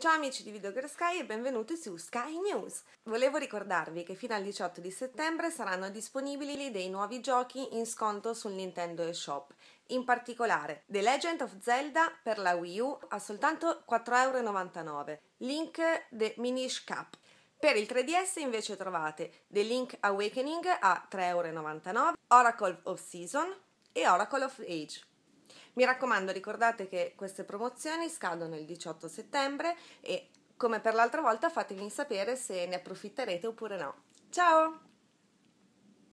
Ciao amici di Videoger Sky e benvenuti su Sky News! Volevo ricordarvi che fino al 18 di settembre saranno disponibili dei nuovi giochi in sconto sul Nintendo eShop. In particolare, The Legend of Zelda per la Wii U a soltanto 4,99€, Link The Minish Cup. Per il 3DS invece trovate The Link Awakening a 3,99€, Oracle of Season e Oracle of Age. Mi raccomando, ricordate che queste promozioni scadono il 18 settembre e come per l'altra volta fatemi sapere se ne approfitterete oppure no. Ciao!